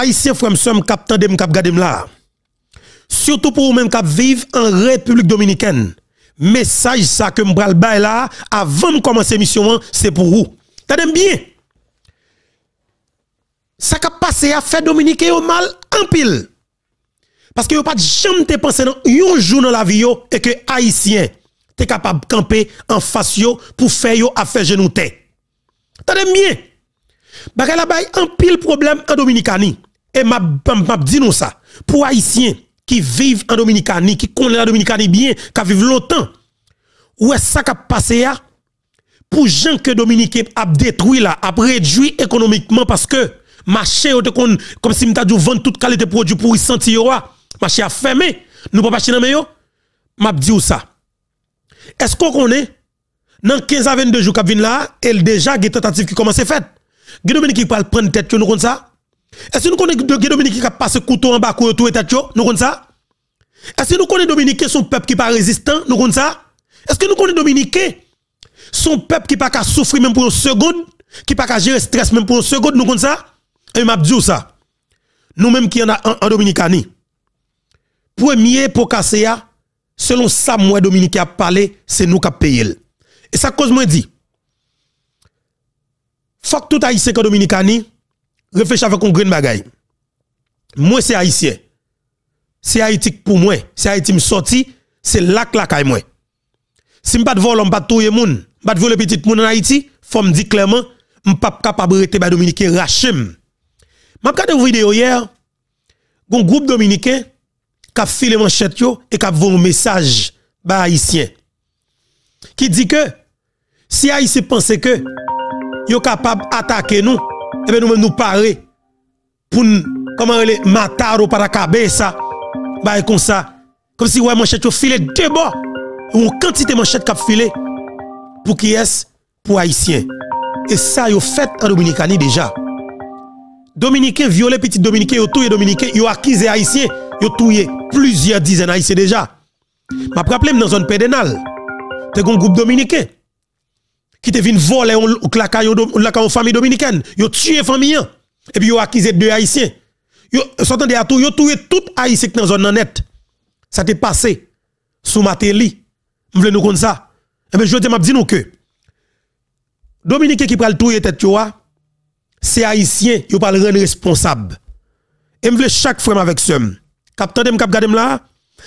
Aïtien, frère me cap tande de cap m là. Surtout pour vous-même qui vivre en République dominicaine. Message ça que m'bral bail là avant de commencer mission c'est pour vous. Tadem bien. Ça a passé à faire dominicain au mal en pile. Parce que vous pas jamais te pensé dans un jour dans la vie et que haïtien t'es capable de camper en face pour faire yo affaire genouté. Tendez bien. Bagay la bay en pile problème en Dominicani. Et m'a dit nous ça. Pour Haïtiens qui vivent en Dominicanie, qui connaissent la Dominicanie bien, qui vivent longtemps, où est-ce ça qui a passé là? Pour gens que Dominique a détruit là, a réduit économiquement parce que marché comme si m'ta dû vendre toute qualité de produit pour y sentir marché a fermé nous pas acheter dans meyo m'a dit ça est-ce qu'on connaît dans 15 à 22 jours qu'a venu là elle déjà des tentatives qui commencent à faire Dominique qui parle prendre tête que nous comme ça est-ce que nous connaissons Dominique qui a passé couteau en bas, couteau et tête, nous connaissons ça? Est-ce que nous connaissons Dominique son peuple qui n'est pas résistant, nous connaissons ça? Est-ce que nous connaissons Dominique son peuple qui n'a pas souffrir même pour une seconde, qui n'a pas gérer stress même pour une seconde, nous connaissons ça? Et m'a dit ça. Nous-mêmes qui en a en, en Pour Premier pour casser, selon ça, moi, Dominique a parlé, c'est nous qui payé. Et ça cause moi dit. Faut que tout haïtien en Dominicani, réfléchis avec un grand bagaille. Moi, c'est haïtien. C'est Haïti pour moi. C'est Haïti me sorti. C'est là que la caille moi. Si je ne voler je pas le moun, je ne voler petit monde en Haïti, faut me dire clairement, je pas capable de rester Dominique rachem. M'a regardé une vidéo hier, un groupe dominicain qui a filé manchette et qui a un message bah haïtien qui dit que si Haïti pensait que yo capable d'attaquer nous et eh bien nous-mêmes nous parer pour comment les matar ou par la ça bah comme ça comme si ouais manchette au filet deux bords ou quantité manchette cap filé pour qui est pour haïtien et ça yo fait en dominicani déjà dominicain violé petit dominicain yo touye dominicain yo accusé haïtien yo touye plusieurs dizaines haïtiens déjà m'a rappelé dans zone pédénale t'es un groupe dominicain qui te vine voler ou claquer une famille dominicaine. Ils ont tué famille. Et puis ils ont acquis deux Haïtiens. Ils ont tout, ils tué tout Haïtien dans la zone net. Ça t'est passé. Sous télé. Je veux nous comme ça. Et ben je te dis nous que Dominicain qui prend le tout tête, c'est Haïtien, ils parlent rendre responsable. Et je veux chaque frère avec ce. Captain, je là.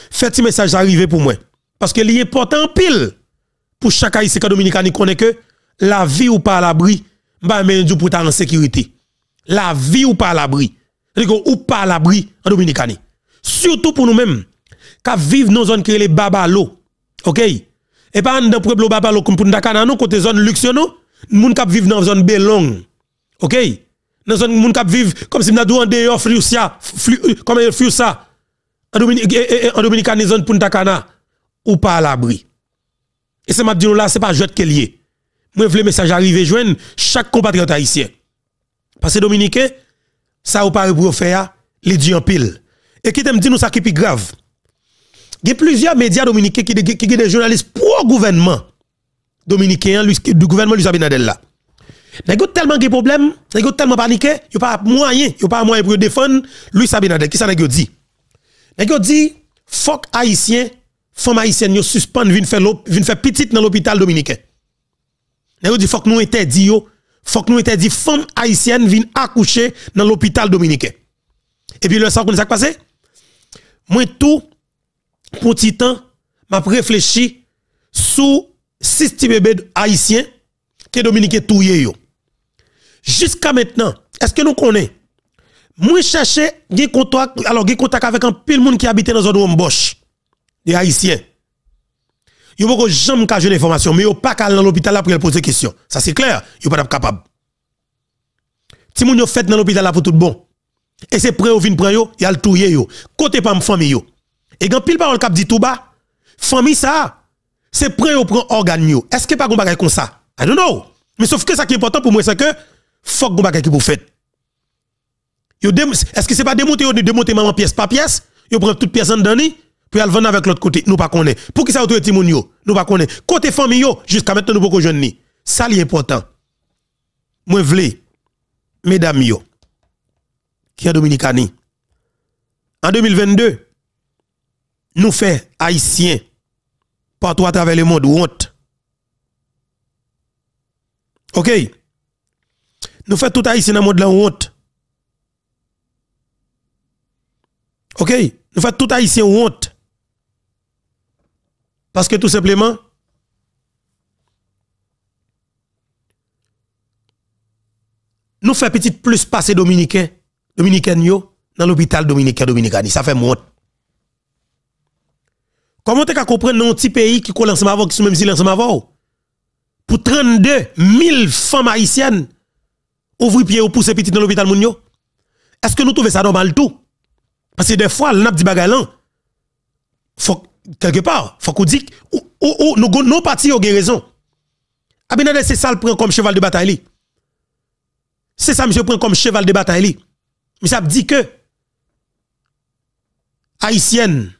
Faites ce message arriver pour moi. Parce que est important pile pour chaque haïtien dominicain qu'on connaît que la vie ou pas à l'abri bah mais pour ta en sécurité la vie ou pas à l'abri ou pas à l'abri en dominicain. surtout pour nous-mêmes qui vivons dans zone qui est les babalo OK et pas dans pueblo babalo comme pour Dakar non côté zone luxueux nous, moun qui vivent dans zone belong OK dans zone moun qui vivent comme si nous euh, euh, en dehors flusia comme ça, en dominicani zone Punta Cana ou pas à l'abri et ce m'a dit là, c'est pas jette qu'elle lié. Moi, je veux le message arriver joindre chaque compatriote haïtien. Parce que Dominicain, ça ou pas pour faire, les dieux en pile. Et qui t'aime dit nous ça qui est plus grave. Il y a plusieurs médias dominicains qui sont des journalistes pour le gouvernement dominicain, du gouvernement Luis Abinadel là. y a tellement de problèmes, y a tellement paniqué, ils n'ont pas moyen, ils pas moyen pour défendre Luis Abinadel. Qui ça n'a dit? Ils ont dit, fuck haïtien, Femme haïtienne yo suspendent viennent faire viennent faire petite dans l'hôpital dominicain. Nous dit faut que nous interdit yo, faut que nous interdit femmes haïtiennes viennent accoucher dans l'hôpital dominicain. Et puis le ça qu'on ça passé Moi tout pour petit temps m'a réfléchi sur six petits bébés haïtiens que Dominique touye yo. Jusqu'à maintenant, est-ce que nous connaissons moi chercher des contacts alors des contacts avec un pile monde qui habitait dans zone bosch des Haïtiens. Ils ne peuvent jamais cacher l'information, mais ils ne pas aller dans l'hôpital pour poser question. Ça c'est clair, ils ne sont pas capables. Si vous faites dans l'hôpital pour tout bon, et c'est prêt au vin prend yo, y a le yo. Côté pas famille yo. Et quand pile parole cap dit tout bas, famille ça, c'est prêt au prend organe Est-ce que pas gon bagay comme ça? I don't know. Mais sauf que ça qui est important pour moi c'est que faut gon bagay ki pour fait. Yo est-ce que c'est pas démonter ou démonter maman pièce par pièce? Yo prend toute pièces en dedans puis elle vend avec l'autre côté, nous pas connaît. Pour qui ça autour de nous pas connaît. Côté famille jusqu'à maintenant nous pas jeunes Ça c'est important. Moi vle mesdames qui est dominicani. En 2022 nous fait haïtiens partout à travers le monde honte. OK. Nous fait tout haïtien dans le monde la honte. OK. Nous fait tout haïtien honte. Parce que tout simplement, nous faisons petit plus passer dominicain, dominicain dans l'hôpital dominicain dominicani Ça fait moins. Comment tu as comprendre dans un petit pays qui colle ensemble avant, qui sont même si ensemble avant? Pour 32 000 femmes haïtiennes, ouvrir pied ou pousser petit dans l'hôpital Est-ce que nous trouvons ça normal tout? Parce que des fois, le a dit faut quelque part, faut qu'on dise, ou, ou, nos partis ont raison. Abinader, c'est ça le prend comme cheval de bataille. C'est ça, monsieur, prend comme cheval de bataille. Mais ça dit que, haïtienne,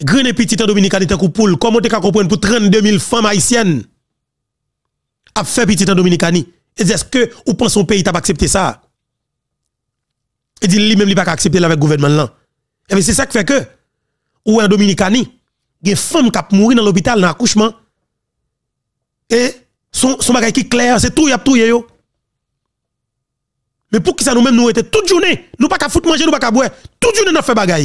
grenée petit en dominicaine tant poule, comment tu comprendre pour 32 000 femmes haïtiennes a fait petit en dominicaine. Est-ce que ou pense son pays t'a pas accepté ça Et dit lui-même il pas accepté avec le gouvernement là. Et bien c'est ça qui fait que ou en Dominicani, une femme, qui mouru dans l'hôpital dans l'accouchement. Et son, son qui est clair, c'est tout, y a tout, yo. Mais pour qui ça nous-mêmes nous était toute journée, nous pas qu'à foutre manger, nous pas qu'à boire, toute journée nous fait bagay.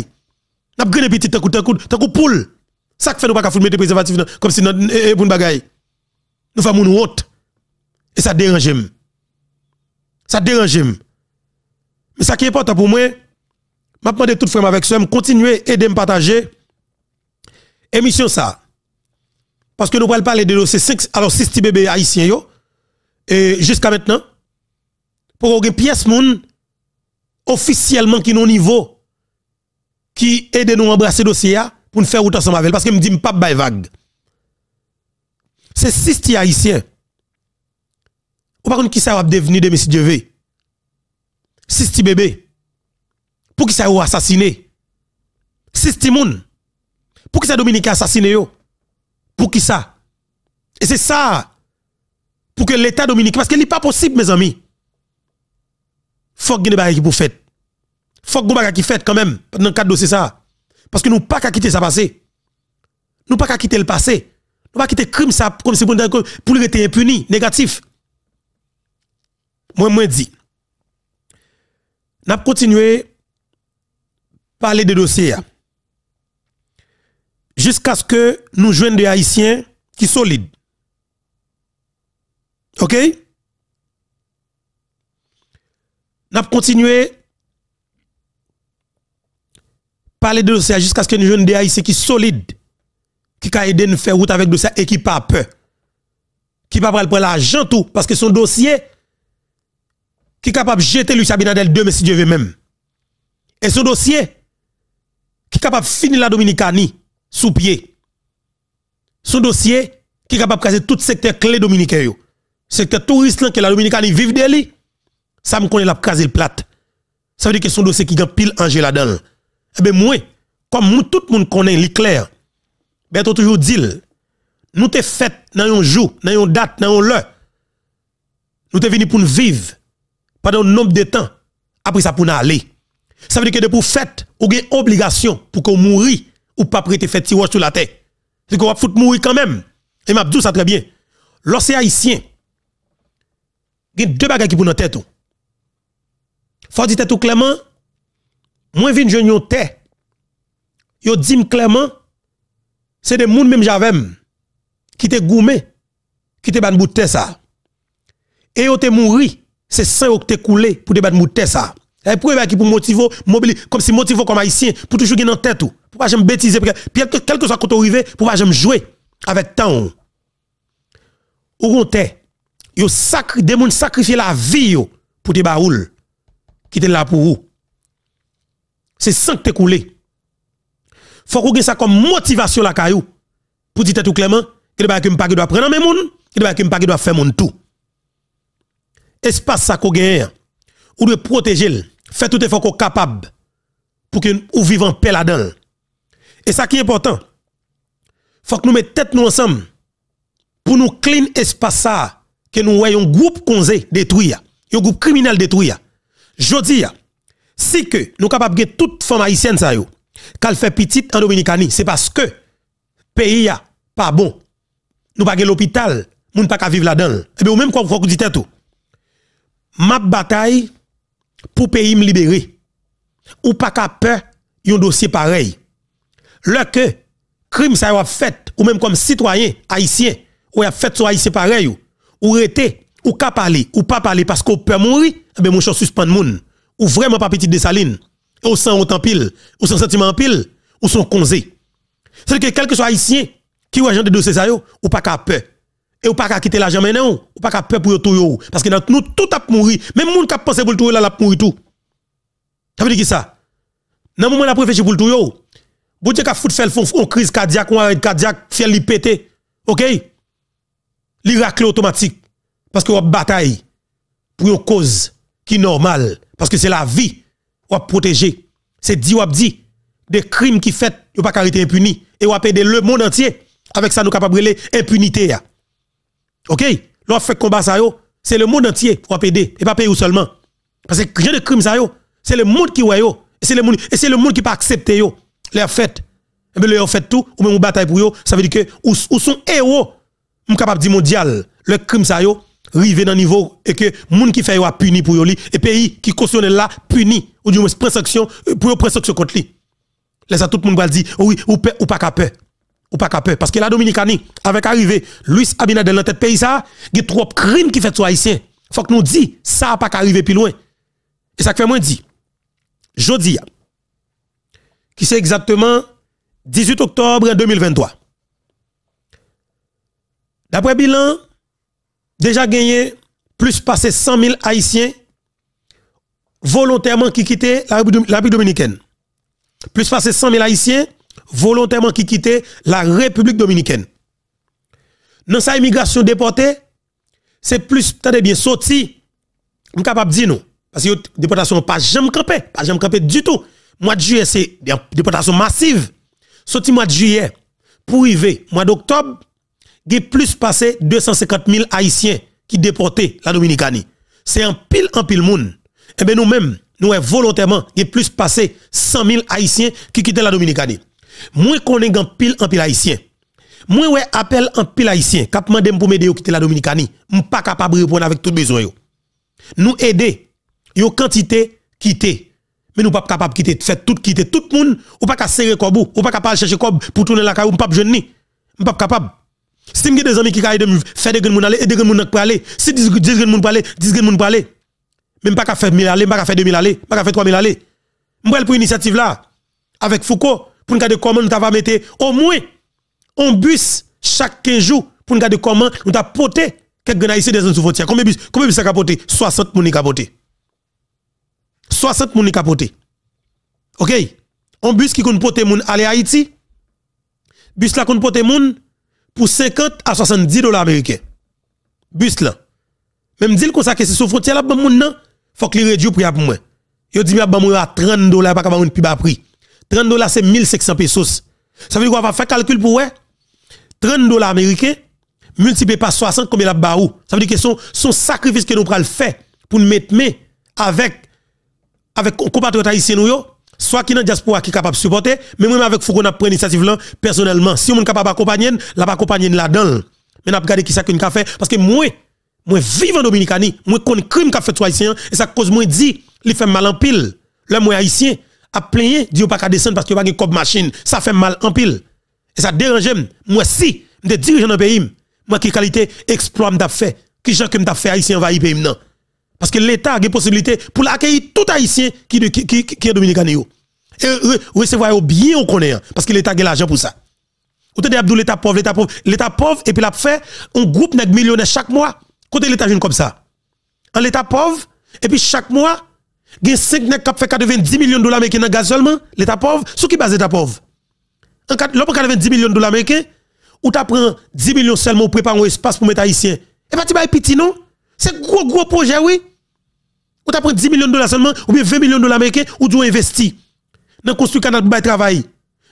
Nous avons pris petit, tant coup, tant coup, poule. Ça fait nous pas qu'à foutre mettre préservatifs, comme si nous eh, eh, pour une bagay. Nous faisons une choses. Et ça dérange. Ça dérange. Mais ça qui est important pour moi, m'a demandé tout frère avec soeur, continuer et de partager émission ça. Parce que nous pas parler de dossier 5, alors 6 petits bébés haïtiens yo. Et jusqu'à maintenant, pour que pièce moun officiellement qui nous niveau qui aide nous embrasser dossier pour nous faire route ensemble avec parce que me dit pas bay vague. C'est 6 petits haïtiens. Ou par contre qui ça va devenir de monsieur Dieu. 6 petits bébés. Pour qui ça a assassiné C'est moun. Pour qui ça Dominique a assassiné yo? Pour qui ça? Et c'est ça. Pour que l'État Dominique... parce que n'est pas possible, mes amis. Faut que vous qui pour Il Faut que qui fait quand même, dans le cadre de ça. Parce que nous pas qu'à quitter ça passé. Nous pas qu'à quitter le passé. Nous pas quitter le crime ça, comme pour, pour être impuni, négatif. Moi, moi, dit. N'a continuer parler de dossier. Jusqu'à ce que nous jouions des Haïtiens qui sont solides. OK? Nous continué parler de dossier jusqu'à ce que nous jouions des Haïtiens qui sont solides, qui ont aidé nous faire route avec dossier et qui pas peur. Qui pas prendre l'argent tout, parce que son dossier qui est capable de jeter le Binadel demain si Dieu veut même. Et son dossier qui est capable de finir la Dominicanie sous pied. Son dossier qui est capable de casser tout secteur clé dominicain. Secteur touriste que la Dominicanie vive de lui. Ça me connaît la caser le plat. Ça veut dire que son dossier qui est pile Angela là-dedans. Eh bien, moi, comme tout le monde connaît, l'éclair, ben, toujours dit, nous te fait dans un jour, dans une date, dans un heure. Nous te venus pour nous vivre pendant un nombre de temps. Après ça, pour nous aller. Ça veut dire que de pour fête, ou une obligation pour qu'on mourir ou pas prêter fête sur la terre. C'est qu'on va foutre mourir quand même. Et m'a dit ça très bien. L'océan haïtien, il y a deux bagages qui pour notre tête. Faut dire tout clairement, moi vin jeune yon terre. Yo dit clairement, c'est des gens même j'avais qui te goumé, qui te ban bout ça. Et yo te mouri, c'est ça qui te coulé pour te ban bout ça. Et eh, pour bah, qui pour motiver, mobiliser, comme si motiver comme haïtien, pour toujours gagner en tête ou. Pour pas j'aime bêtiser, puis quelque chose qu'on côté pour pas j'aime jouer avec temps. Ou compte, yo sacri, des moun sacrifier la vie yo pour des baoul qui étaient là pour vous. C'est sang que t'es coulé. Faut qu'on ça comme motivation la caillou pour dire tout clairement, il doit que m'pas doit prendre mes moun, il doit que m'pas doit faire mon tout. Espace ça qu'on gagne, ou de protéger Faites tout effort qu'on capable pour que nous vivions en paix là-dedans. Et ça qui est important, faut que nous mettions tête nous ensemble pour nous clean espace ça que nous voyons un groupe conzé détruit, un groupe criminel détruit. Je dis, si que nous capables de toute femme haïtienne ça yo, qu'elle fait petite en Dominicanie, c'est parce que pays a pas bon. Nous pas l'hôpital, nous pas vivre là-dedans. Et eh bien ou même quand vous dites tout. Ma bataille pour pays me libérer. Ou pas qu'à peur, un dossier pareil. que crime ça a fait, ou même comme citoyen haïtien, ou a fait sur haïtien pareil, ou rete, ou qu'à parler, ou pas parler parce qu'on peut mourir, eh ben mon suspend moun. Ou vraiment pas de saline. Ou sans autant pile, ou sans sentiment pile, ou son conze. C'est que quel que soit haïtien qui ou agent de dossier ou pas qu'à peur. Et ou pas qu'à quitter l'argent maintenant, ou pas qu'à peur pour tout Parce que nous, tout a mouru. Même moun qui a pensé pour le tout là, a mouru tout. Ça veut dire qui ça? Dans le moment où on a pour le tout vous dites qu'à fait une crise cardiaque, ou arrêt cardiaque, fait li pété, OK? Li racle automatique. Parce que vous bataille pour une cause qui est normale. Parce que c'est la vie avez protégé. C'est dit ou dit. Des crimes qui fait, ou pas arrêter impuni. Et avez aidé le monde entier avec ça nous capable impunité. OK L'on fait combat ça yo, c'est le monde entier qui va aider et pas payer seulement. Parce que rien de crime ça yo, c'est le monde qui voit yo, c'est le monde et c'est le monde qui pas accepter yo. Les fait. Et eh bien fait tout ou même bataille pour yo, ça veut dire que ou, ou sont héros suis capable dire mondial, le crime ça yo rivé dans niveau et que monde qui fait yo a puni pour yo li et pays qui cautionne là puni ou du moins prend sanction euh, pour prendre sanction contre lui. Laisse tout le monde va dire oui ou, pas ou pas peur ou pas peur parce que la Dominicanie avec arrivé Luis Abinadel dans tête pays ça il y a trop crimes qui fait sur Il faut que nous dit ça a pas arrivé plus loin et ça fait moi dit jodi qui c'est exactement 18 octobre 2023 d'après bilan déjà gagné plus passé 100 000 haïtiens volontairement qui quittaient la République dominicaine plus passé 100 000 haïtiens volontairement qui quittait la République dominicaine. Dans sa immigration déportée, c'est plus, tenez bien, sorti, je capable de dire non. Parce que déportation pas jamais campé, pas jamais campé du tout. Mois de juillet, c'est déportation massive. Sorti mois de juillet, pour arriver, mois d'octobre, il y a plus passé 250 000 Haïtiens qui déportaient la Dominicanie. C'est un pile un pile monde. Eh bien, nous-mêmes, nous avons eh, volontairement, il y a plus passé 100 000 Haïtiens qui quittent la Dominicanie. Moi connais en pile en pile haïtien. Moi ouais appel en pile haïtien, cap mandé pour m'aider quitter la Dominicanie. M pas capable répondre avec tout besoin yo. Nous aider yo quantité quitter. Mais nous pas capable quitter faire tout quitter tout le monde ou pas capable serrer kobou, ou pas capable chercher kob pour tourner la caillou, pas jeune ni. M pas capable. E si m'gè des amis qui kaye de faire des gens moun aller et des gens moun pour aller, si 10 gens moun pour aller, 10 gens moun pour aller. Même pas faire 1000 aller, pas faire 2000 aller, pas qu'à faire 3000 aller. M'prend pour initiative là avec Foucault pour nous garder comment nous avons mettre au moins un bus chaque 15 jours pour nous garder comment nous avons porté quelques ici dans zones sous frontière. Combien de bus, combien bus ça capoté 60 personnes capoté. 60 personnes capoté. OK Un bus qui a porter moun aller à Haïti. Bus là compte porter moun pour 50 à 70 dollars américains. Bus là. Même dit comme ça que c'est sous frontière là bon bah, moun non, faut que les réduire prix pour moi. Yo dit bah, moi à 30 dollars pour pas capable plus bas prix. 30 dollars c'est 1500 pesos. Ça veut dire qu'on va faire calcul pour ouais. 30 dollars américains multiplié par 60 combien la baou. Ça veut dire que son, son sacrifice que nous prenons faire pour nous mettre avec avec compatriotes haïtiens soit qui dans diaspora qui capable de supporter mais même avec Foucault a pris l'initiative personnellement si on capable d'accompagner la pas accompagner là-dedans mais n'a regarder qui ça qu'on fait parce que moi moi vivant en Dominicanie moi connais crime qu'a fait haïtien et ça cause moi dit il fait mal en pile le moi haïtien a plaigné, dit pas qu'à descendre parce que a pas de cop machine. Ça fait mal en pile. Et ça dérange. Moi, si, je dirigeant dans pays, moi, qui qualité exploit m'a fait, qui gens que m'a fait va y pays non. Parce que l'État a des possibilités pour l'accueillir tout Haïtien qui, qui, qui, qui est dominicain. Et recevoir bien on connaît, hein, parce que l'État a l'argent pour ça. Ou te Abdou, l'État pauvre, l'État pauvre, l'État pauvre, et puis l'a on un groupe de millionnaires chaque mois. Côté l'État jeune comme ça. En l'État pauvre, et puis chaque mois, il y a 5 nek qui fait 90 millions de dollars américains dans gaz seulement, l'État pauvre, sou qui base l'État pauvre L'homme 90 millions de dollars américains, ou tu prend 10 millions seulement pour préparer un espace pour mettre haïtien. Et eh pas ben, tu piti non C'est gros gros projet, oui. Ou tu pris 10 millions de dollars seulement, ou bien 20 millions de dollars américains, ou tu investi. dans construire canal pour travail.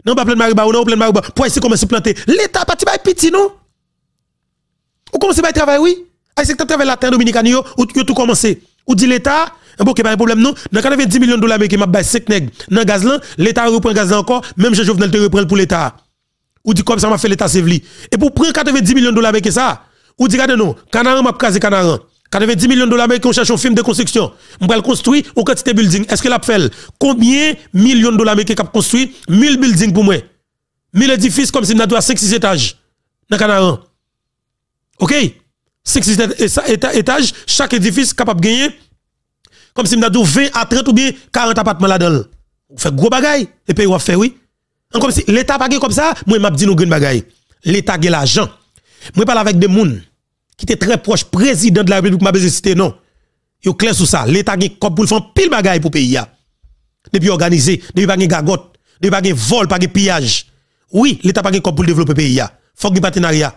Non, pas plein de ou non, plein de mariba, pour essayer commencer planter. L'État pas de piti non Ou commence à travail, oui. Aïe, c'est que tu travailles la terre dominicaine, ou tu commences. Ou dit l'État, Bon, pas de problème, non. Dans 90 millions de dollars américains, m'a 5 nègres dans le gaz, l'État reprend le gaz encore, même je Jovenel te reprend pour l'État. Ou dit comme ça m'a fait l'État Sévli. Et pour prendre 90 millions de dollars avec ça, ou dit, regardez non, Canaran m'a casé Canaran. 90 millions de dollars on cherche un film de construction. On va construire ou quantité building. Est-ce que l'a fait? Combien millions de dollars américains cap construit? 1000 buildings pour moi. 1000 édifices comme si on a 5 6 étages dans Canaran. OK 5 6 étages, chaque édifice capable de gagner comme si m'dadou 20 à 30 ou bien 40 appartements là-dedans. Vous faites gros bagaille, et puis vous fait oui. Comme si l'État pas comme ça, moi m'a dit nous grande bagaille. L'État a l'argent. Moi parle avec des gens qui étaient très proches président de la République, m'a besoin citer non. Yo clair sur ça, l'État a comme pour faire pile bagaille pour le pays Depuis organisé, depuis pas gagotte, depuis pas vol, pas pillage. Oui, l'État pas comme pour développer le pays Il Faut qu'il partenariat.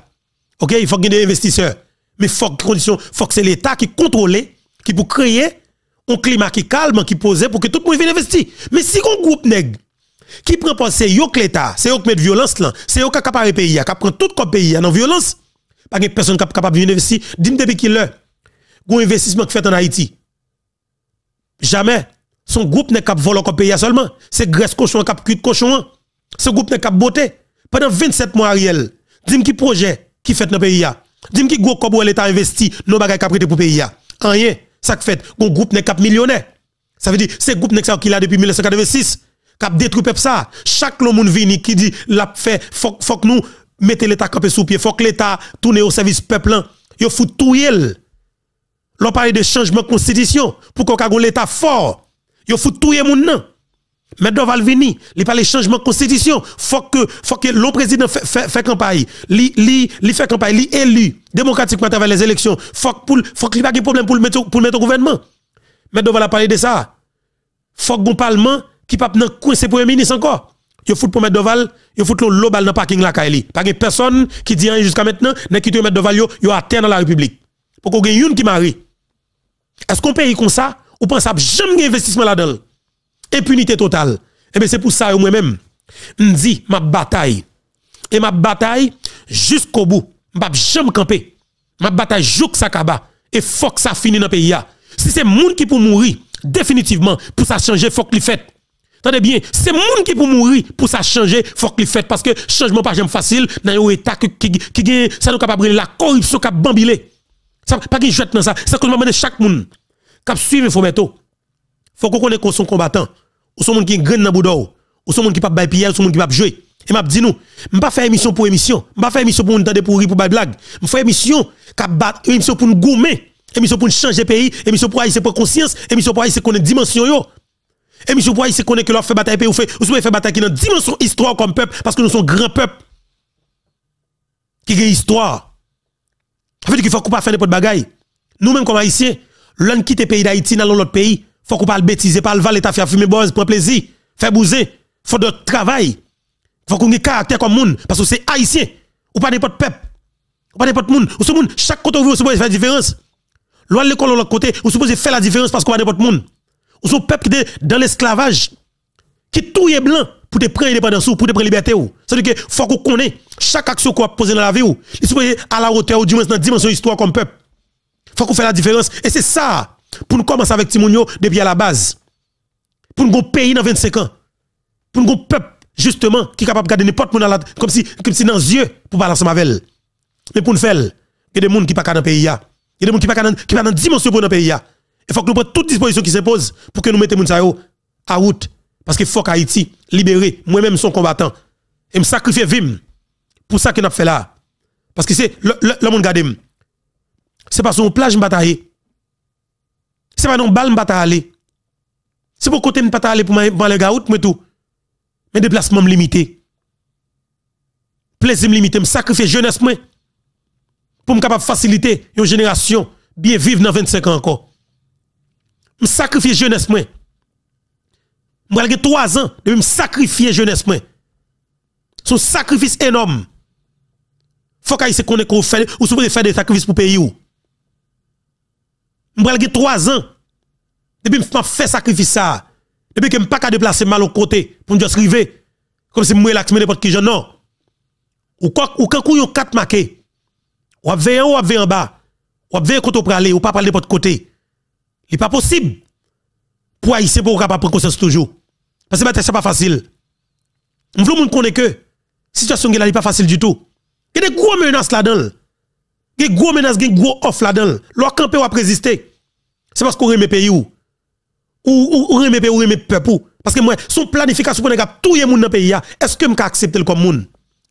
OK, il faut qu'il des investisseurs. Mais faut que il faut que c'est l'État qui contrôle, qui pour créer un climat qui calme, qui posait pour que tout le monde vienne investir. Mais si un groupe nèg qui prend penser, c'est que l'État, c'est yo qui met violence là, c'est yo qui le pays, qui prend tout le pays dans violence, pas que personne capable de venir investir. Dis-moi depuis qu'il est, investissement qui fait en Haïti. Jamais. Son groupe n'est pas voler le pays seulement. C'est graisse cochon, cap cuit cochon. Ce groupe n'est qu'à beauté. Pendant 27 mois, Ariel, dis-moi qui projet qui fait dans le pays. Dis-moi qui gros cobo l'État investi, nos bagages qui pour le pays. Rien ça fait, un groupe n'est cap millionnaire. Ça veut dire, ce groupe n'est qui a depuis 1986, cap détruit peuple ça. Chaque monde vini qui dit, l'a fait, faut, que nous mettez l'État capé sous pied, faut que l'État tourne au service peuple, il hein. faut tout yel. L'on parle de changement de constitution pour qu'on ait l'État fort. Il faut tout yel moun mais Doval vini, il parle de changement de constitution. Faut que, faut que le président fait, campagne. Li, li, li fait campagne, li élu démocratiquement à travers les élections. Faut que, faut qu'il n'y ait pas de problème pour le mettre, au gouvernement. Mais Doval a parlé de ça. Faut que le parlement qui pas dans coin pour un ministre encore. Yo fout pour mettre Doval, yo fout le global dans le parking la Il Pas de personne qui dit jusqu'à maintenant, n'a quitté mettre Doval yo, yo atteint dans la République. Pour qu'on ait une qui marie. Est-ce qu'on paye comme ça ou pense à jamais investissement là-dedans? impunité totale. Et eh bien c'est pour ça que moi-même, je dis ma bataille. Et ma bataille jusqu'au bout. Je ne jamais camper. Ma bataille jusqu'à ça Et faut que ça finisse dans le pays. Si c'est monde qui pour mourir, définitivement, pour ça changer, faut que le fait. Attendez bien, c'est monde qui pour mourir, pour ça changer, faut que soit fait. Parce que changement pas jamais facile dans un État qui, qui, ça nous capable la corruption qui a bambilé. Ça, pas qu'il jette dans ça. C'est que le moment de chaque monde qui suit faut qu'on connaisse son combattant. Ou son monde qui est grand dans boudou. Ou son monde qui pas bail ou son monde qui pas jouer. Et m'a dit nous, m'pa faire émission pour émission, m'pa faire émission pour nous tendre pour rire pour bail blague. M'fa émission cap battre, émission pour nous gommer, émission pour nous changer pays, émission pour haïsser pour conscience, émission pour haïsser connaître dimension yo. Émission pour haïsser connaître que l'on fait bataille pays ou fait ou fait bataille qui dans dimension histoire comme peuple parce que nous sommes grand peuple qui a histoire. Ça veut dire qu'il faut qu'on pas faire n'importe bagaille. Nous-mêmes comme haïtiens, l'on quitte le pays d'Haïti dans l'autre pays faut qu'on parle bêtise, pas le valet, t'as fumer boise, pour plaisir, faire bouser, faut de travail. Faut qu'on ait caractère comme monde, parce que c'est haïtien, ou pas n'importe peuple, ou pas n'importe monde, ou ce monde, chaque côté vous, vous supposez faire la différence. Loin de l'école, l'autre côté, vous supposez faire la différence parce qu'on pas n'importe monde. Ou un peuple qui est dans l'esclavage, qui tout est blanc pour te prendre indépendance pour te prendre liberté ou. C'est-à-dire que faut qu'on connaisse chaque action qu'on a posée dans la vie ou. Il à la hauteur ou du moins dans la dimension histoire comme peuple. Faut qu'on fasse la différence. Et c'est ça pour nous commencer avec Timounio depuis à la base. Pour nous pays dans 25 ans. Pour nous peuple, justement, qui est capable de garder n'importe qui comme si, comme dans les yeux pour balancer avec elle. Mais pour nous faire, il y a des gens qui ne sont pas dans le pays. Il y a des gens qui ne sont pas dans la dimension pour le pays. Il faut que nous prenions toutes les dispositions qui s'imposent pour que nous mettions les gens à route. Parce qu'il faut qu'Haïti libéré. Moi-même, son combattant. Et me sacrifier vim pour ça que nous fait là. Parce que c'est le, monde le monde garde. C'est pas son plage bataille c'est pas non bal m'pas aller. C'est pour côté m'pas aller pour à gaout mais tout. Mais déplacement limité. Plaisir limité, me sacrifier jeunesse moi pour me capable faciliter une génération bien vivre dans 25 ans encore. Me sacrifier jeunesse moi. Moi j'ai 3 ans de me sacrifier jeunesse moi. C'est un sacrifice énorme. Faut qu'il se connaisse qu'on fait ou faire des sacrifices pour payer ou m'bral gè 3 ans. Depuis m'a fait sacrifice ça. Depuis que pas qu'à déplacer mal au côté pour dire arriver. Comme si m'relax relaxer n'importe qui je non. Ou quoi ou quand couillon 4 marqué. Ou veille ou à en bas. Ou venir côté pour aller ou pas parler n'importe côté. Il pas possible. Pour haïtien pour capable prendre conscience toujours. Parce que c'est pas facile. On veut monde connaît que situation n'est pas facile du tout. Il y a des gros menaces là-dedans. Il y a des gros menaces, il des gros offres là-dedans. a campé pas résister. C'est parce qu'on remet pays ou. Ou, ou, remet pays ou remet peuple ou. Parce que moi, son planification pour tout le monde dans le pays, est-ce que je peux accepter comme monde?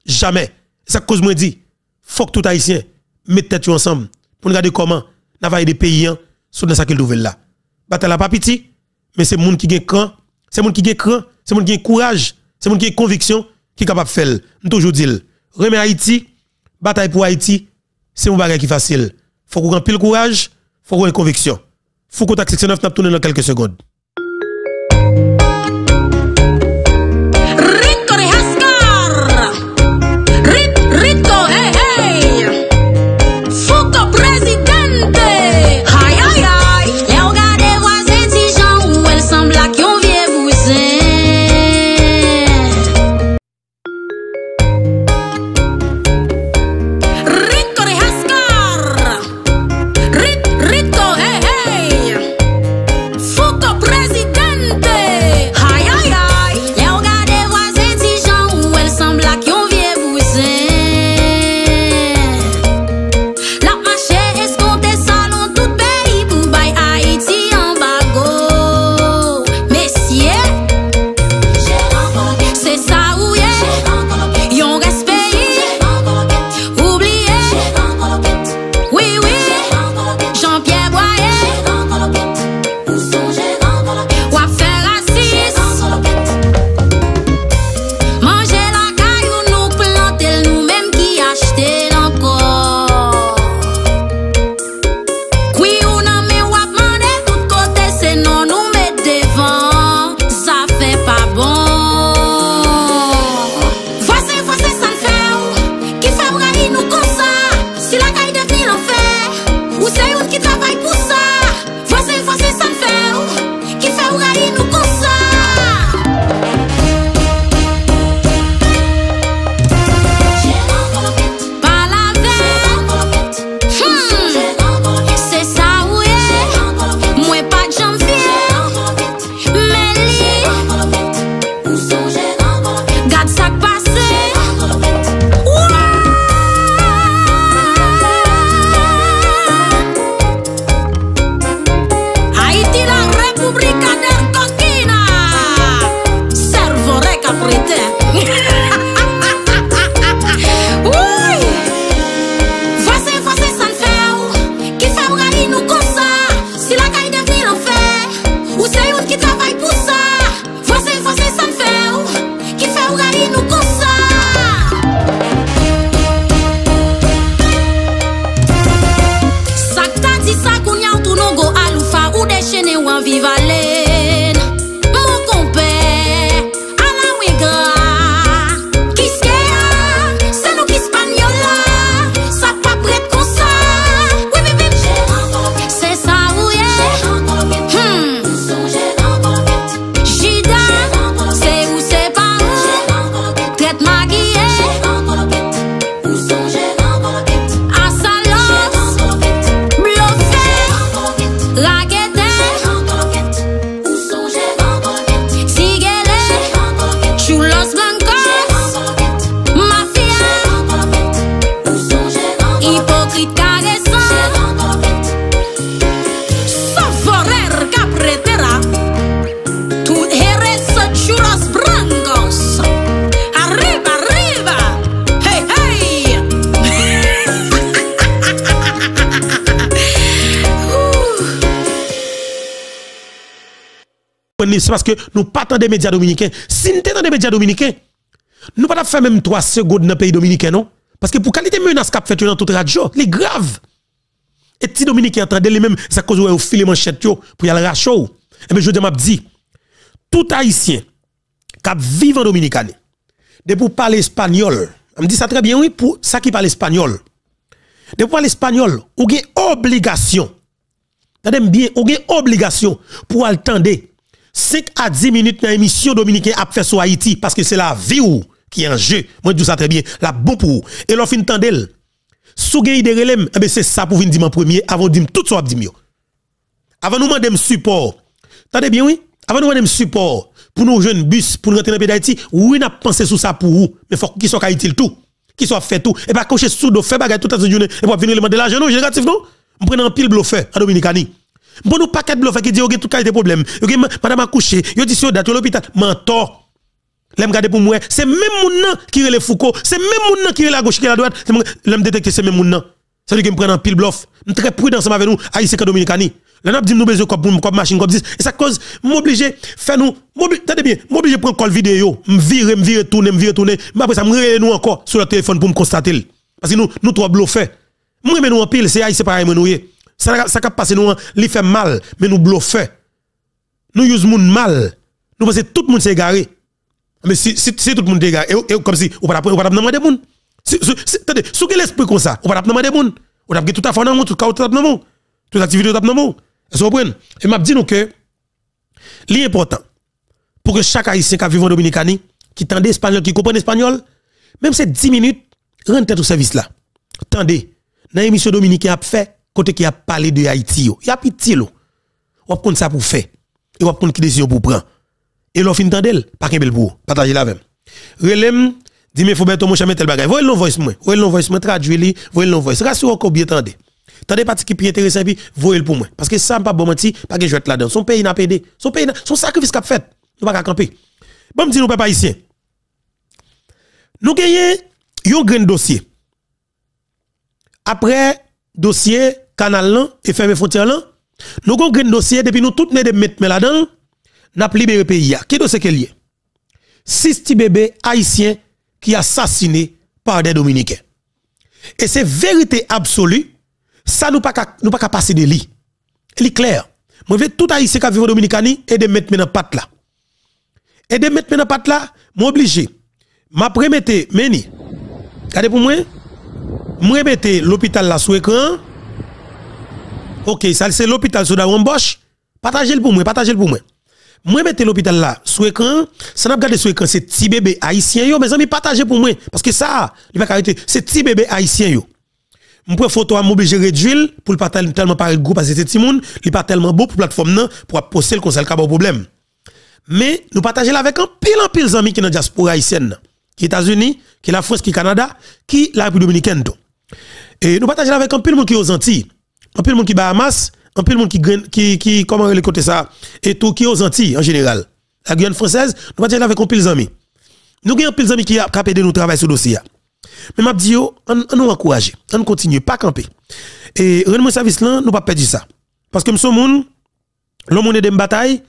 Jamais. C'est cause moi dit, faut que tout haïtien mette tête ensemble pour regarder comment nous des pays hein, sur cette sa nouvelle là. Bataille la pas petit, mais c'est monde qui a cran, c'est monde qui a cran, c'est monde qui a courage, c'est monde qui a conviction qui est capable de faire. Nous toujours dit, remet Haïti, bataille pour Haïti, c'est un bagage qui facile. Faut qu'on ait pile courage, faut qu'on ait conviction. Foucault 69 n'a pas tourné dans quelques secondes. c'est parce que nous pas tant des médias dominicains. Si nous dans des médias dominicains, nous pas faire même 3 secondes dans le pays dominicain, non? Parce que pour qualité menace qu'a fait dans toute radio, c'est grave. Et si Dominicains entendait les mêmes, ça cause ou filet manchette yo, pour y aller rachou. Et eh bien, je dis, dit, tout haïtien, qui vivent en Dominicane, de pour parler espagnol, je me dit ça très bien, oui, pour ça qui parle espagnol. De pour parler espagnol, ou une obligation. Tendez bien, ou gen obligation pour attendre 5 à 10 minutes dans l'émission dominicaine a fait sur Haïti parce que c'est la vie ou qui est en jeu. Moi, je dis ça très bien. La bon pour vous. Et l'offre d'elle. Sous gain de relève, eh c'est ça pour venir dire premier avant de dire tout ça dit. Avant nous demander support. Tendez bien oui. Avant nous demander support pour nos jeunes bus pour nous rentrer dans pays d'Haïti, oui, avons pensé sur ça pour vous, mais faut qu'ils soient Haïti tout. Qu'ils soit fait tout et eh pas cocher sous le faire à toute la journée et pour venir demander l'argent non, génératif non. On prend un pile bluffé, hein, à Dominicani. Bon, nous pas qu'à bluff qui dit, que tout cas, des problèmes. Ok, madame a couché, il dit, sur date date, l'hôpital, mentor. L'aime garder pour moi, c'est même mon qui est le Foucault, c'est même mon qui est la gauche, qui est la droite, l'aime détecter, c'est même mon nom qui lui qui me prend un pile bluff. Je très prudent ensemble avec nous, haïtien dominicani. Là, nous disons, nous besoin de comme machine, comme 10. Et ça cause, m'obligé, faire nous, tenez bien, m'obligé prendre call vidéo, me m'virer, tourner, m'virer, tourner. Mais après ça, me nous encore sur le téléphone pour me constater. Parce que nous, nous trois bluffés. Moi, mais nous en pile, c'est haïtien pareil, nous ça, ça passe nous, il hein. mal, mais nous bluffons. Nous mal. Nous pensons que tout le monde s'est égaré. Mais si, si, tout le monde est égaré, comme si, on ne on pas demander Si, si, sous comme ça, on ne pas demander des On a tout à fait dans tout cas, tout tout toute activité, tout Est-ce vous Et m'a dit nous que, l'important, pour que chaque haïtien qui vit en Dominicani, qui tend espagnol, qui comprend espagnol, même ces 10 minutes, rentre au service là. Tendez, dans l'émission dominicaine a fait, côté qui a parlé de Haïti, il y a petit l'eau. On va prendre ça pour faire. Et on va prendre qui décision pour prendre. Et l'offre d'elle, pas qu'un bel pour, partagez la même. Relem, dis moi faut mettre mon chemin tel bagage. Voyez l'envoice moi, voyez l'envoice moi, traduis li, voyez voice. Rassure combien tendez. Tendez parti qui est intéressant puis voyez le pour moi parce que ça pas bon menti, pas que être là-dedans. Son pays n'a pas aidé. Son pays son sacrifice qu'a fait. Nous pas camper. Bon dis nous pas ici. Nous gagnons un grand dossier. Après dossier canal là et fermer frontière là. Nous avons un dossier depuis nous toutes de mettre là-dedans, n'a avons libéré le pays. Qui dossier qu'il y a? Six petits bébés haïtiens qui assassinés par des Dominicains. Et c'est vérité absolue, ça nous pas nous pas passer de lit. c'est clair. Moi veux tout haïtien qui vivent en Dominicanie et de mettre dans patte là. Et de mettre dans patte là, suis obligé. M'a prémette meni. Regardez pour moi. Moi l'hôpital là sous écran. OK, ça c'est l'hôpital sous Daron Bosch. Partagez-le pour moi, partagez-le pour moi. Moi mettez l'hôpital là sur écran, ça n'a de sur écran c'est petit bébé haïtien yo mes amis partagez pour moi parce que ça, il va arrêter, c'est petit bébé haïtien yo. Je prends photo à j'ai réduire pour le partager tellement par le groupe parce que c'est petit monde, il pas tellement beau pour la plateforme pour poster le conseil un problème. Mais nous partageons avec un pile en pile amis qui dans la diaspora haïtienne, qui États-Unis, qui la France, qui Canada, qui la République dominicaine. Et nous partageons avec un pile monde qui aux Antilles un peu le monde qui Bahamas, un peu le monde qui, qui, qui, comment le côté ça, et tout qui aux Antilles en général. La Guyane française, nous va dire avec un pile amis. Nous avons un pile amis qui a capé de nous travailler sur le dossier. Mais m'a dit, on, nous encourage, on continue, pas camper. Et rendez-moi service là, nous pas perdre ça. Parce que nous monde, l'homme est de bataille,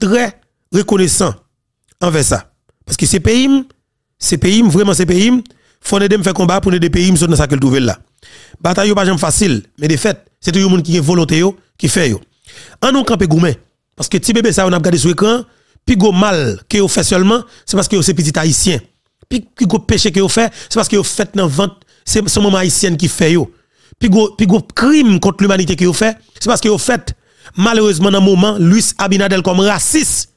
très reconnaissant envers ça. Parce que c'est pays, c'est pays, vraiment c'est pays, faut aider me faire combat pour aider pays, me dans ça qu'ils trouver là. Bataille pas jamais facile, mais fait, c'est tout le monde qui est volonté qui fait En nous camper gourmet parce que petit bébé ça on a regardé sur écran, puis go mal que vous fait seulement, c'est parce que c'est petit haïtien. Puis go péché que vous fait, c'est parce que vous fait dans vente, c'est ce moment haïtien qui fait yo. Puis puis go crime contre l'humanité que vous fait, c'est parce que vous fait malheureusement dans moment Luis Abinadel comme raciste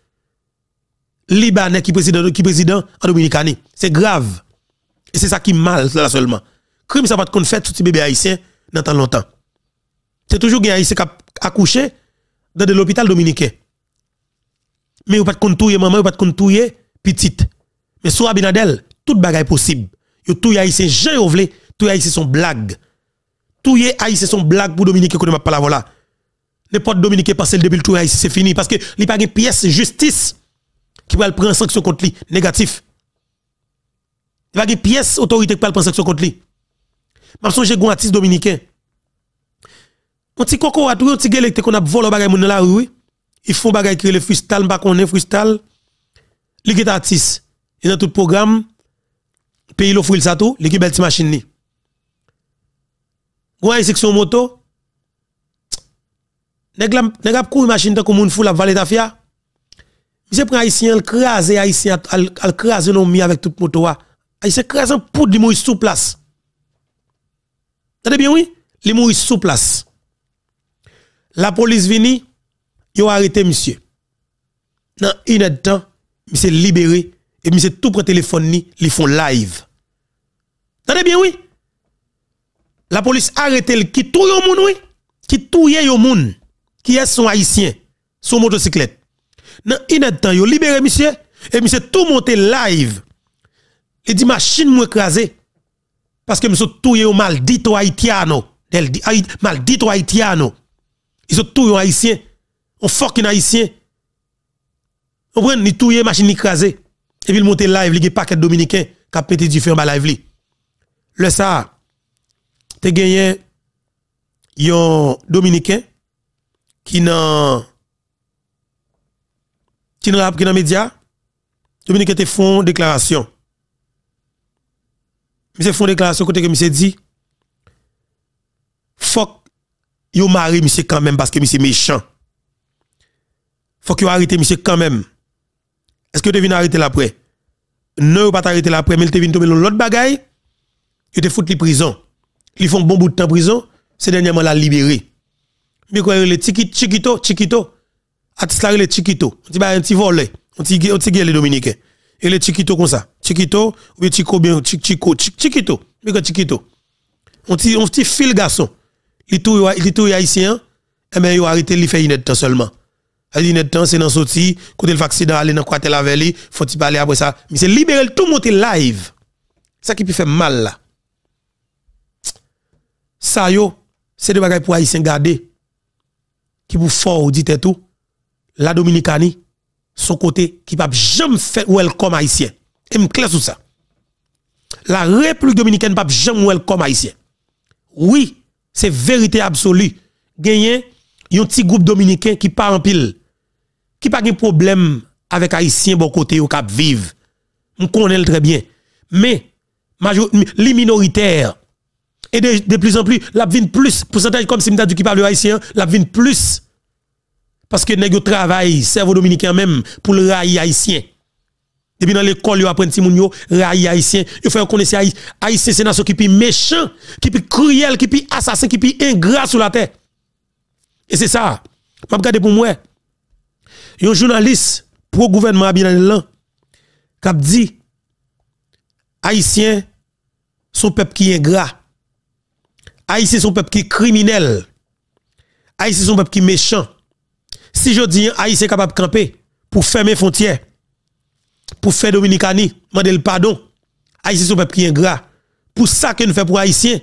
Libanais qui président qui président en Dominicanie. C'est grave. Et c'est ça qui est mal là seulement. Crime ça pas être fait tout petit bébé haïtien dans tant longtemps. C'est toujours un haïtien qui a accouché dans l'hôpital dominicain. Mais peuvent pas de touyer maman, peuvent pas de touyer petite. Mais sous Abinadel, toute est possible. Yo tout haïtien j'ai sont tout haïtien son blague. Tout haïtien son blague pour Dominique qu'on ne m'a pas la voilà. N'importe dominicain passe le début tout haïtien c'est fini parce que a pas de pièce justice qui va prendre sanction contre lui négatif. Il va y une pièce autorité qui parle prendre sanction contre lui. M'a songé un artiste dominicain. On ti coco à tout, on petit gueule qu'on a volé bagay moun la rue. Ils font bagay qui le frustal, pas qu'on est frustal. Li artiste. Et dans tout programme pays l'offre ça tout, li belle machine ni. Gwa section moto. Nèg la nèg machine tant moun fou la valet d'afia. Monsieur prend haïtien, le craser haïtien, al craser non mi avec toute moto ah, il s'est crase pour de mourir sous place. Tendez bien, oui? Les mourir sous place. La police vini, ils ont arrêté monsieur. Dans une heure de temps, monsieur libéré et monsieur tout prend téléphone ni, ils font live. t'as bien, oui? La police arrêté le qui touye au moun, oui? Qui touye au moun, qui est son haïtien, son motocyclette. Dans une heure de temps, libéré monsieur et monsieur tout monté live. Il dit machine moins écrasé. Parce que sont tous les maldito haïtiano. Maldito haïtiano. Ils sont un haïtien. On fucking haïtien. On prend ni touye machine écrasée. Et puis il monte live, il y a paquet dominicain qui a pété du feu en live. Le ça, te gagné un dominicain qui nan qui nan qui nan média dominicain te font déclaration Monsieur font déclaration côté que monsieur dit faut yo mari monsieur quand même parce que monsieur méchant. Faut yo arrête monsieur quand même. Est-ce que devine arrêter l'après Non, pas arrêter l'après, mais il venu tomber dans l'autre bagaille. Il te fout les prison. Ils font bon bout de temps prison, c'est dernièrement la libéré. Mais quoi le chiquito chiquito Atis la le chiquito. On dit bah un petit volet, on dit on dit les dominicains. Et le chiquito comme ça. Chiquito, ou Chico bien, Chico, Chiquito, mais Chiquito. On ti, on ti fil garçon. Il tout il tout haïtien, et eh ben, il arrêté il fait une temps seulement. Il temps c'est dans sorti, quand il fait accident aller dans quartier avec lui, faut il parler après ça. Mais c'est libéré, tout monter live. Ça qui peut faire mal là. Ça yo, c'est des bagages pour haïtien garder. Qui vous fort dit tout. La Dominicanie, son côté qui pas jamais fait welcome haïtien. Et me clair sur ça. La République dominicaine pas jamais comme haïtien. Oui, c'est vérité absolue. a un petit groupe dominicain qui part en pile, qui pas de problème avec haïtien bon côté au cap vive On connaît très bien. Mais les minoritaires et de, plus en plus, la vient plus pourcentage comme si dit qui parle haïtien, la vient plus parce que nèg travail cerveau dominicain même pour le raï haïtien. Et puis dans l'école, ils apprennent si moun raï haïtien, ils font connaître haïtien, c'est nation qui sont méchant, qui est cruel, qui est assassin, qui est ingrat sur la terre. Et c'est ça. M'a regarder pour moi. Un journaliste le gouvernement qui dit haïtien son peuple qui est ingrat. Haïtien son peuple qui est criminel. Haïtien son peuple qui est méchant. Si je dis haïtien capable de camper pour fermer les frontières pour faire Dominicani, demander le pardon. Haïti son peuple qui est gras. Pour ça que nous faisons pour Haïtien.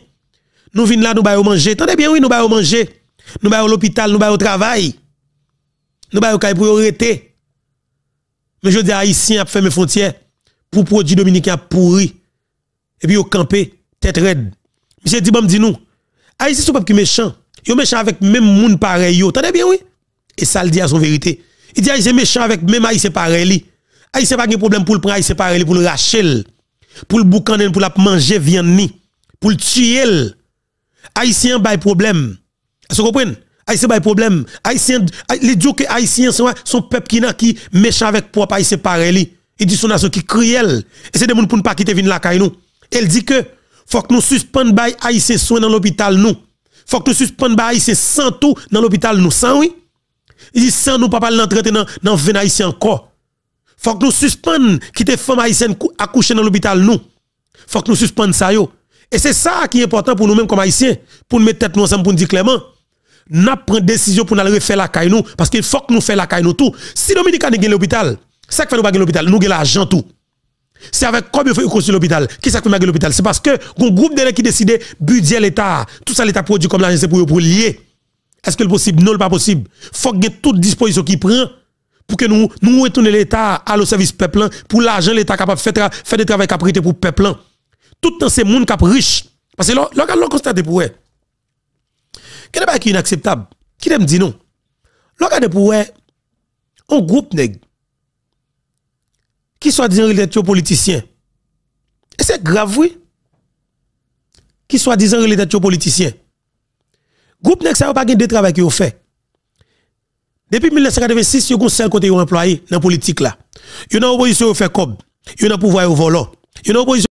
Nous venons là, nous allons manger. Tendez bien, oui, nous allons manger. Nous à l'hôpital, nous au travail. Nous au caille pour arrêter. Mais je dis Haïtiens, fait mes frontières pour produire dominicain pourri. Et puis, au camper tête raide. Monsieur dit, bon, dis nous. Haïti son peuple qui est méchant. Yo méchant avec même monde pareil yo. Tendez bien, oui. Et ça le dit à son vérité. Il dit, Haïtien méchant avec même Haïtien pareil n'a ah, pas de problème pour le prendre, pareil, pour le racheter, pour le boucaner, pour la manger viande ni, pour le tuer. Haïtien pas de problème. Vous comprenez? Haïtien pas de problème. Haïtien, ah, ah, les dieux que Haïtien sont son peuple qui n'a qui méchant avec propre Haïtien pareil. Il dit son nation qui crient. Et c'est des gens pour ne pas quitter la caille nous. Elle dit que faut que nous suspendons les Haïtien soins dans l'hôpital nous. Faut que nous suspendons les sans tout dans l'hôpital nous. Sans oui. Il dit sans nous, papa, l'entrer dans, dans Haïtien encore faut que nous y qui te femme haïtienne accoucher dans l'hôpital nous. Faut que nous suspendons ça yo. Et c'est ça qui est important pour nous-mêmes comme haïtiens, pour nous mettre tête nous ensemble pour nous dire clairement. Nous prenons décision pour nous aller faire la caille nous parce qu'il faut que nous fassions la caille nous tout. Si Dominicain gagne l'hôpital, ça ne fait nous pas l'hôpital, nous gagne l'argent tout. C'est avec combien il faut construire l'hôpital. Qui ça qui fait l'hôpital C'est parce que un groupe de qui décide budget l'État, tout ça l'État produit comme l'argent c'est pour pour lier. Est-ce que le possible Non, le pas possible. Faut que toute disposition qui prend pour que nous nous retournions l'État à le service peuple hein, pour l'argent l'État capable de faire, faire des travaux capacité pour peuple. Hein. Tout le temps, c'est monde qui riche. Parce que là, on constate pour eux. Quel est qui est inacceptable? Qui me dit non? Regardez pour eux, un groupe nèg qui soit disant des politiciens. Et c'est grave, oui. Qui soit disant des politiciens. Groupe nèg ça pas de travail qui ont fait. Depuis 1986, il y a seul côté employé dans la politique là. Il y a une opposition qui fait comme. il y a un pouvoir au volant, il y a une opposition